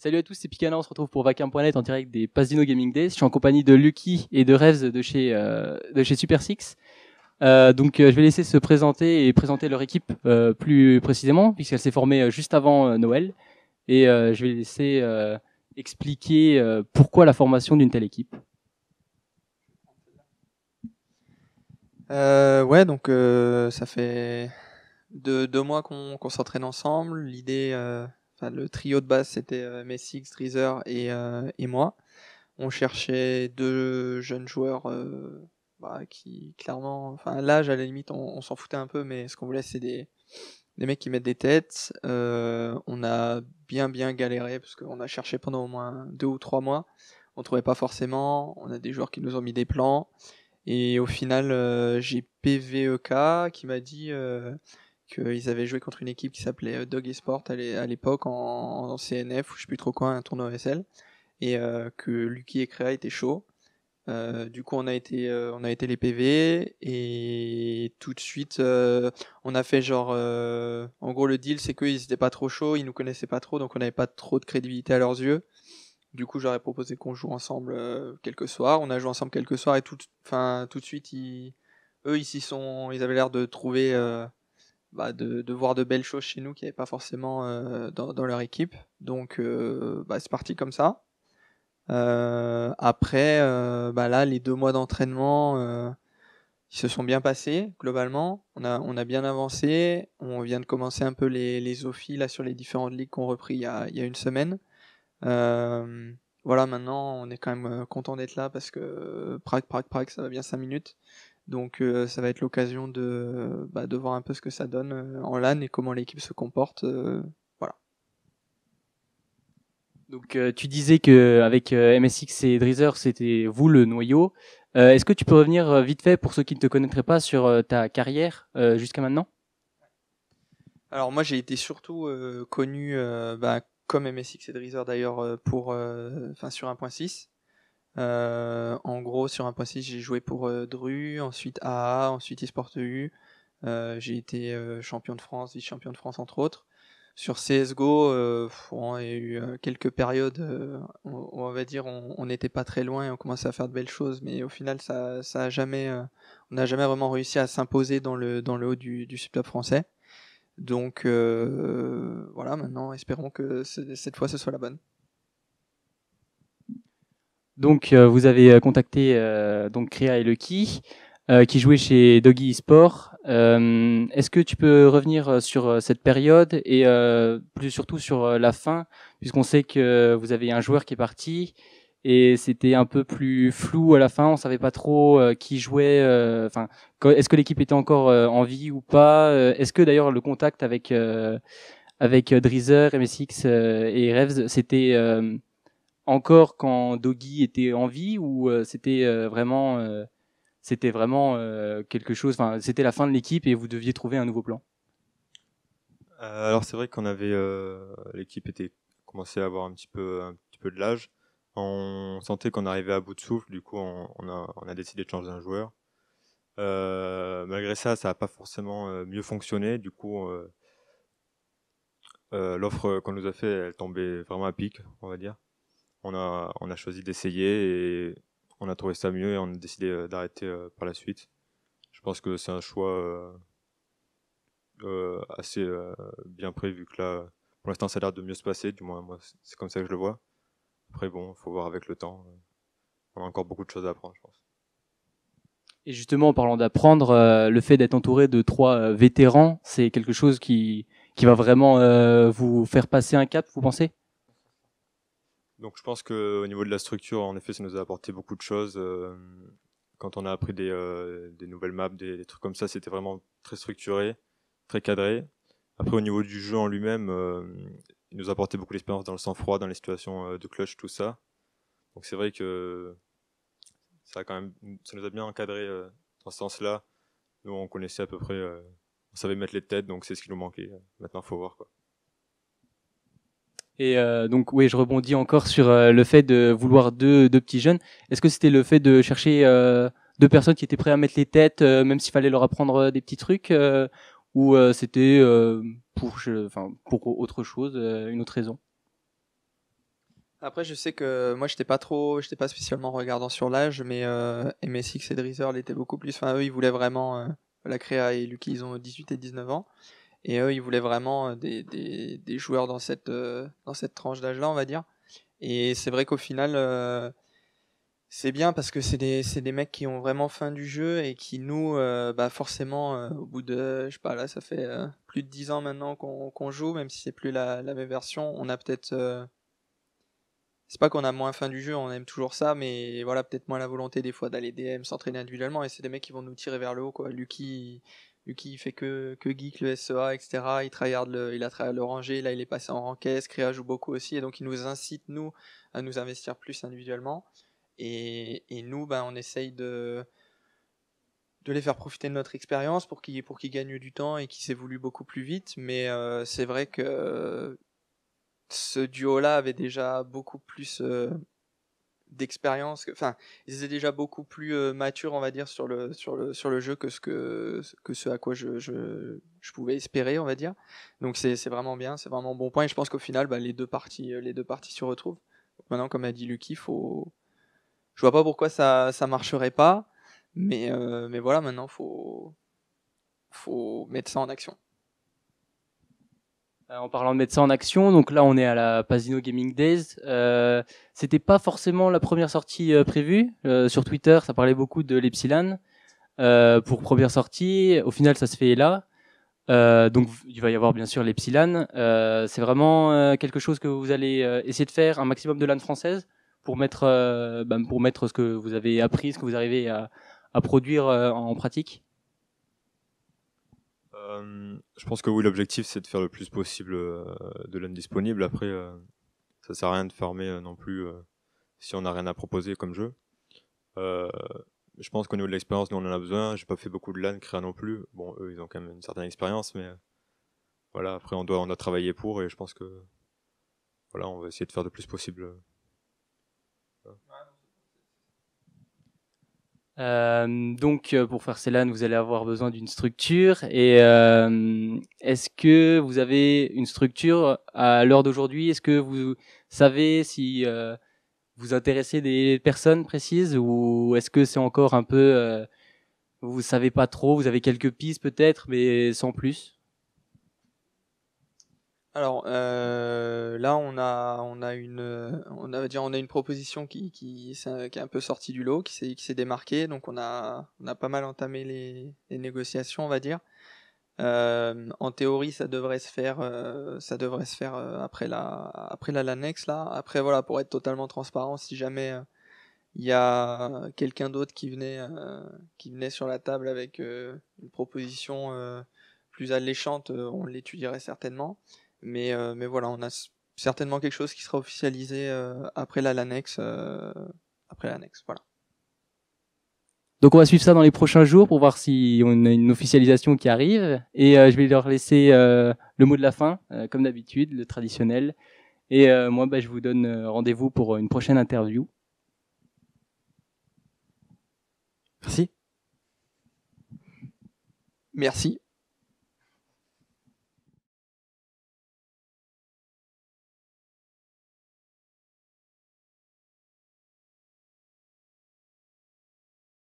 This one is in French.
Salut à tous, c'est Picana, on se retrouve pour Vacuum.net en direct des Pasino Gaming Days. Je suis en compagnie de Lucky et de Rez de chez, euh, de chez Super Six. Euh, donc euh, je vais laisser se présenter et présenter leur équipe plus précisément, puisqu'elle s'est formée juste avant Noël. Et je vais laisser expliquer pourquoi la formation d'une telle équipe. ouais, donc ça fait deux, deux mois qu'on s'entraîne ensemble. L'idée le trio de base, c'était euh, Messix, Dreezer et, euh, et moi. On cherchait deux jeunes joueurs euh, bah, qui, clairement, enfin, l'âge, à la limite, on, s'en foutait un peu, mais ce qu'on voulait, c'est des, mecs qui mettent des têtes. on a bien bien galéré parce qu'on a cherché pendant au moins deux ou trois mois. On trouvait pas forcément. On a des joueurs qui nous ont mis des plans. Et au final, j'ai PVEK qui m'a dit qu'ils avaient joué contre une équipe qui s'appelait euh, Dog Esport à l'époque en, CNF ou je sais plus trop quoi, un tournoi SL, et euh, que Lucky et Créa étaient chauds. Euh, du coup, on a été, on a été les PV et tout de suite, on a fait genre, en gros, le deal, c'est qu'ils n'étaient pas trop chauds, ils nous connaissaient pas trop, donc on n'avait pas trop de crédibilité à leurs yeux. Du coup, j'aurais proposé qu'on joue ensemble quelques soirs. On a joué ensemble quelques soirs et tout, enfin, tout de suite, ils, eux, ils sont, ils avaient l'air de trouver bah, de, voir de belles choses chez nous qui n'avaient pas forcément euh, dans, leur équipe. Donc euh, bah, c'est parti comme ça. Euh, après, bah, là, les deux mois d'entraînement, ils se sont bien passés globalement. On a, on a bien avancé. On vient de commencer un peu les, les là, sur les différentes ligues qu'on repris il y a, il y a une semaine. voilà, maintenant, on est quand même content d'être là parce que Prague, Prague, Prague, ça va bien 5 minutes. Donc euh, ça va être l'occasion bah, de, voir un peu ce que ça donne euh, en LAN et comment l'équipe se comporte. Euh, voilà. Donc tu disais que avec MSX et Drizzer, c'était vous le noyau. Est-ce que tu peux revenir vite fait pour ceux qui ne te connaîtraient pas sur ta carrière jusqu'à maintenant Alors moi j'ai été surtout connu bah, comme MSX et Drizzer d'ailleurs pour enfin sur 1.6 euh, en gros, sur un point j'ai joué pour euh, Dru, ensuite AA, ensuite eSport EU. j'ai été euh, champion de France, vice-champion de France, entre autres. Sur CSGO, il y a eu quelques périodes, on, on, va dire, on n'était pas très loin et on commençait à faire de belles choses, mais au final, ça, ça a jamais, on n'a jamais vraiment réussi à s'imposer dans le, dans haut du, du top français. Donc voilà, maintenant, espérons que cette fois, ce soit la bonne. Donc euh, vous avez euh, contacté euh, donc et Lucky qui jouaient chez Doggy Sport. Est-ce que tu peux revenir sur cette période et plus surtout sur la fin, puisqu'on sait que vous avez un joueur qui est parti et c'était un peu plus flou à la fin. On savait pas trop qui jouait. Enfin, est-ce que l'équipe était encore en vie ou pas Est-ce que d'ailleurs le contact avec avec Drizzer, MSX et Revs, c'était encore quand Doggy était en vie ou euh, euh, euh, c'était vraiment, c'était vraiment quelque chose. c'était la fin de l'équipe et vous deviez trouver un nouveau plan. alors c'est vrai qu'on avait l'équipe était commençait à avoir un petit peu un petit peu de l'âge. On sentait qu'on arrivait à bout de souffle. Du coup, on, a, décidé de changer un joueur. malgré ça, ça n'a pas forcément mieux fonctionné. Du coup, l'offre qu'on nous a fait, elle tombait vraiment à pic, on va dire on a, on a choisi d'essayer et on a trouvé ça mieux et on a décidé euh, d'arrêter euh, par la suite. Je pense que c'est un choix euh, assez bien prévu que là, pour l'instant, ça a l'air de mieux se passer. Du moins, moi, c'est comme ça que je le vois. Après, bon, faut voir avec le temps. On a encore beaucoup de choses à apprendre, je pense. Et justement, en parlant d'apprendre, le fait d'être entouré de trois vétérans, c'est quelque chose qui, qui va vraiment vous faire passer un cap, vous pensez donc je pense que au niveau de la structure, en effet, ça nous a apporté beaucoup de choses. Euh, quand on a appris des, euh, des nouvelles maps, des, trucs comme ça, c'était vraiment très structuré, très cadré. Après, au niveau du jeu en lui-même, euh, il nous a apporté beaucoup d'expérience dans le sang-froid, dans les situations de clutch, tout ça. Donc c'est vrai que ça, a quand même, ça nous a bien encadré dans ce sens-là. Nous, on connaissait à peu près, on savait mettre les têtes, donc c'est ce qui nous manquait. Maintenant, faut voir quoi. Et euh, donc oui, je rebondis encore sur euh, le fait de vouloir deux, deux petits jeunes. Est-ce que c'était le fait de chercher euh, deux personnes qui étaient prêtes à mettre les têtes, même s'il fallait leur apprendre des petits trucs, ou c'était pour, enfin, pour autre chose, une autre raison après, je sais que moi, j'étais pas trop, j'étais pas spécialement regardant sur l'âge, mais euh, MSX et Drizzer l'étaient beaucoup plus. Enfin, eux, ils voulaient vraiment la créa et Lucky, ils ont 18 et 19 ans. Et eux, ils voulaient vraiment euh, des, des, joueurs dans cette, euh, dans cette tranche d'âge-là, on va dire. Et c'est vrai qu'au final, euh, c'est bien parce que c'est des, des mecs qui ont vraiment faim du jeu et qui, nous, bah forcément, au bout de, je sais pas, là, ça fait plus de 10 ans maintenant qu'on joue, même si c'est plus la, la, même version, on a peut-être c'est pas qu'on a moins faim du jeu, on aime toujours ça, mais voilà, peut-être moins la volonté des fois d'aller DM, s'entraîner individuellement, et c'est des mecs qui vont nous tirer vers le haut, quoi. Lucky, vu fait que, geek, le SEA, etc. Il tryhard le, il a travaillé le rangé, là il est passé en ranked, Créa joue beaucoup aussi, et donc il nous incite, nous, à nous investir plus individuellement. Et, nous, ben, on essaye de, de les faire profiter de notre expérience pour qu'ils pour gagnent du temps et qu'ils s'évoluent beaucoup plus vite. Mais euh, c'est vrai que ce duo-là avait déjà beaucoup plus euh, d'expérience. Enfin, ils étaient déjà beaucoup plus euh, matures, on va dire, sur le, sur le, sur le jeu que ce, que, que ce à quoi je, je, je pouvais espérer, on va dire. Donc c'est vraiment bien, c'est vraiment bon point. Et je pense qu'au final, bah, les deux parties euh, les deux parties se retrouvent. Maintenant, comme a dit Lucky, faut... je vois pas pourquoi ça ça marcherait pas. Mais, euh, mais voilà, maintenant, faut faut mettre ça en action. Euh, en parlant de ça en action. Donc là, on est à la Pasino Gaming Days. Euh, C'était pas forcément la première sortie euh, prévue. Euh, sur Twitter, ça parlait beaucoup de l'Epsilon pour première sortie. Au final, ça se fait là. donc il va y avoir bien sûr l'Epsilon. C'est vraiment quelque chose que vous allez essayer de faire un maximum de LAN française pour mettre, ben, pour mettre ce que vous avez appris, ce que vous arrivez à, à produire en pratique. Euh, je pense que oui, l'objectif c'est de faire le plus possible euh, de l'un disponible. Après, euh, ça sert à rien de farmer non plus si on n'a rien à proposer comme jeu. je pense qu'au niveau de l'expérience, nous on en a besoin. J'ai pas fait beaucoup de LAN créa non plus. Bon, eux ils ont quand même une certaine expérience, mais voilà, après on doit, on a travaillé pour et je pense que voilà, on va essayer de faire le plus possible. Euh, donc, euh, pour faire cela, vous allez avoir besoin d'une structure. Et euh, est-ce que vous avez une structure à l'heure d'aujourd'hui Est-ce que vous savez si vous intéressez des personnes précises ou est-ce que c'est encore un peu, vous savez pas trop Vous avez quelques pistes peut-être, mais sans plus. Alors euh, là, on a, une, proposition qui, est un peu sortie du lot, qui s'est, démarquée. Donc on a, pas mal entamé les, négociations, on va dire. Euh, en théorie, ça devrait se faire, euh, ça devrait se faire après la, l'annexe là. Après voilà, pour être totalement transparent, si jamais il y a quelqu'un d'autre qui qui venait sur la table avec une proposition plus alléchante, on l'étudierait certainement. Mais, euh, mais voilà, on a certainement quelque chose qui sera officialisé euh, après la l'annexe. Euh, après l'annexe, voilà. Donc on va suivre ça dans les prochains jours pour voir si on a une officialisation qui arrive. Et je vais leur laisser le mot de la fin, comme d'habitude, le traditionnel. Et moi, bah, je vous donne rendez-vous pour une prochaine interview. Merci. Merci.